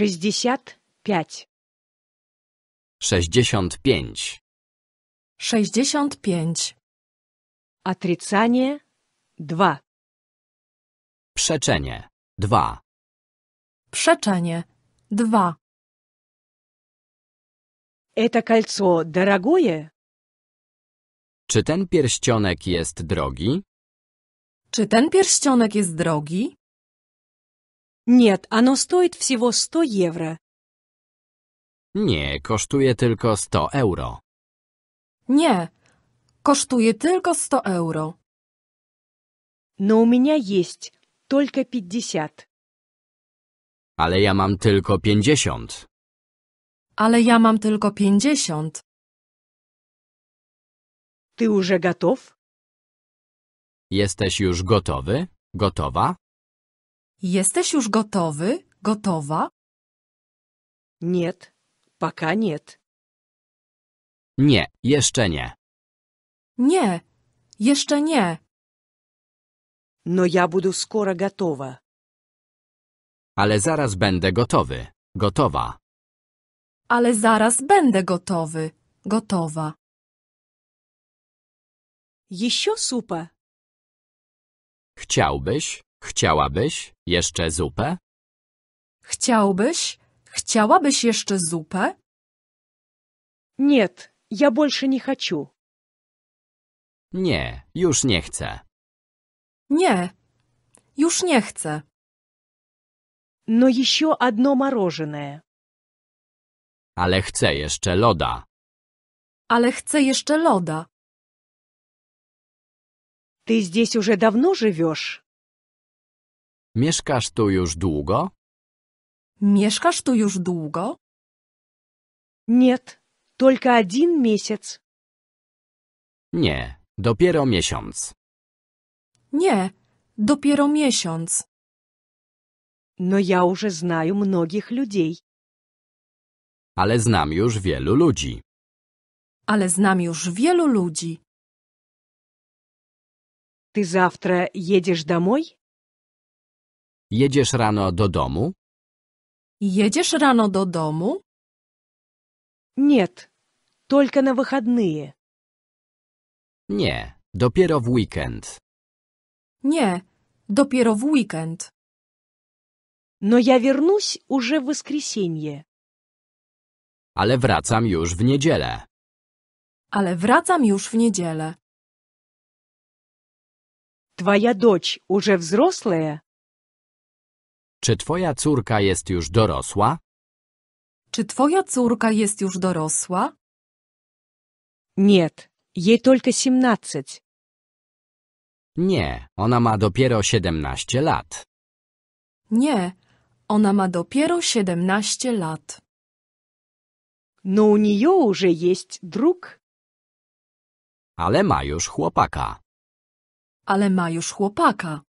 Шестьдесят pięć Sześćdziesiąt pięć. 65. Отрицание два. Przeczenie. Dwa. Przeczenie. 2. Это кольцо дорогое? Czy ten pierścionek jest drogi? Czy ten pierścionek jest drogi? Нет, оно стоит всего 100 евро. Nie, kosztuje tylko 100 euro. Nie, kosztuje tylko 100 euro. No у меня есть только 50. Ale ja mam tylko 50. Ale ja mam tylko 50. Ty już gotów? Jesteś już gotowy? Gotowa? Jesteś już gotowy, gotowa? Nie, paka nie. Nie, jeszcze nie. Nie, jeszcze nie. No, ja będę skoro gotowa. Ale zaraz będę gotowy, gotowa. Ale zaraz będę gotowy, gotowa. Jeszcze супа? Chciałbyś? Chciałabyś jeszcze zupę? Chciałbyś? Chciałabyś jeszcze zupę? Nie, ja больше не хочу. Nie, już nie chcę. Nie, już nie chcę. No jeszcze одно мороженое. Ale chcę jeszcze loda. Ale chcę jeszcze loda. Ty здесь уже давно живешь? Mieszkasz tu już długo? Mieszkasz tu już długo? Nie, tylko jeden miesiąc. Nie, dopiero miesiąc. Nie, dopiero miesiąc. No ja już znam многих ludzi. Ale znam już wielu ludzi. Ale znam już wielu ludzi. Ty завтра jedziesz домой? Jedziesz rano do domu? Jedziesz rano do domu? Nie, tylko na выходные. Nie, dopiero w weekend. Nie, dopiero w weekend. No ja вернусь już w воскресенье. Ale wracam już w niedzielę. Ale wracam już w niedzielę. Твоя дочь уже взрослая? Czy twoja córka jest już dorosła? Czy twoja córka jest już dorosła? Нет, ей только 17. Nie, ona ma dopiero 17 lat. Nie, ona ma dopiero 17 lat. No у нее уже есть друг. Ale ma już chłopaka. Ale ma już chłopaka.